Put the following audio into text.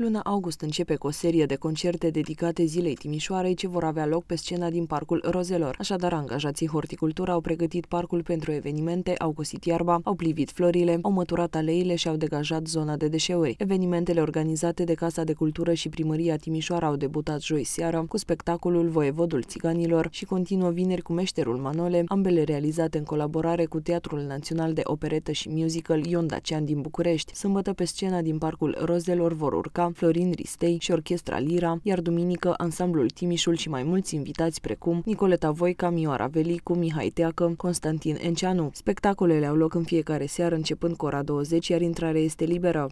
Luna august începe cu o serie de concerte dedicate zilei Timișoarei ce vor avea loc pe scena din Parcul Rozelor. Așadar, angajații Horticultura au pregătit parcul pentru evenimente, au cosit iarba, au plivit florile, au măturat aleile și au degajat zona de deșeuri. Evenimentele organizate de Casa de Cultură și Primăria Timișoara au debutat joi seară cu spectacolul Voievodul Țiganilor și continuă vineri cu Meșterul Manole, ambele realizate în colaborare cu Teatrul Național de Operetă și Musical Ion Dacian din București. Sâmbătă pe scena din Parcul Rozelor vor urca Florin Ristei și Orchestra Lira, iar duminică ansamblul Timișul și mai mulți invitați precum Nicoleta Voica, Mioara Velicu, Mihai Teacă, Constantin Enceanu. Spectacolele au loc în fiecare seară începând cu ora 20, iar intrarea este liberă.